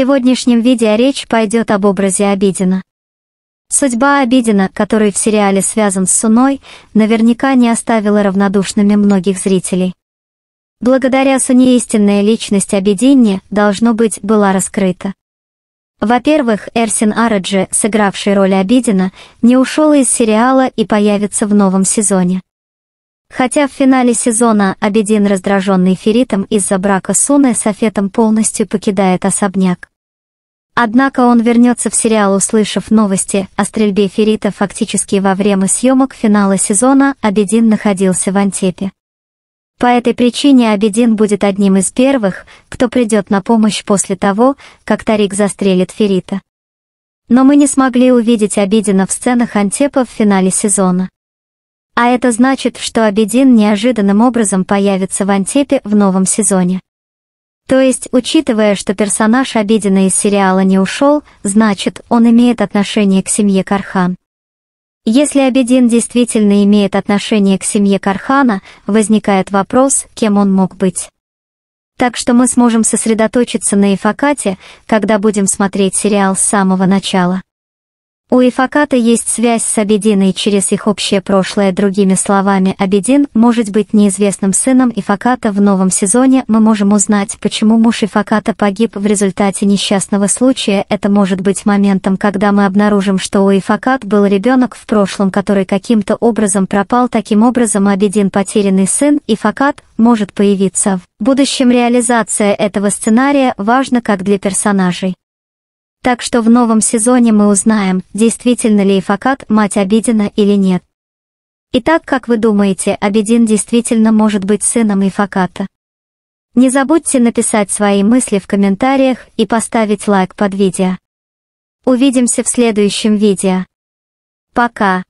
сегодняшнем видео а речь пойдет об образе Обидина. Судьба Обидина, который в сериале связан с Суной, наверняка не оставила равнодушными многих зрителей. Благодаря Суне истинная личность Обединья, должно быть, была раскрыта. Во-первых, Эрсин Араджи, сыгравший роль Обидина, не ушел из сериала и появится в новом сезоне. Хотя в финале сезона Обидин, раздраженный Феритом из-за брака Суны, Софетом полностью покидает особняк. Однако он вернется в сериал, услышав новости о стрельбе Ферита. Фактически во время съемок финала сезона Абедин находился в Антепе. По этой причине Абедин будет одним из первых, кто придет на помощь после того, как Тарик застрелит Ферита. Но мы не смогли увидеть Абедина в сценах Антепа в финале сезона. А это значит, что Абедин неожиданным образом появится в Антепе в новом сезоне. То есть, учитывая, что персонаж обеденно из сериала не ушел, значит, он имеет отношение к семье Кархан. Если Абедин действительно имеет отношение к семье Кархана, возникает вопрос, кем он мог быть. Так что мы сможем сосредоточиться на Эфакате, когда будем смотреть сериал с самого начала. У Ифаката есть связь с Абединой через их общее прошлое. Другими словами, Абедин может быть неизвестным сыном Ифаката. В новом сезоне мы можем узнать, почему муж Ифаката погиб в результате несчастного случая. Это может быть моментом, когда мы обнаружим, что у Ифакат был ребенок в прошлом, который каким-то образом пропал. Таким образом, Абедин потерянный сын Ифакат может появиться. В будущем реализация этого сценария важна как для персонажей. Так что в новом сезоне мы узнаем, действительно ли Ифакат мать Абидина или нет. Итак, как вы думаете, Абидин действительно может быть сыном Ифаката? Не забудьте написать свои мысли в комментариях и поставить лайк под видео. Увидимся в следующем видео. Пока.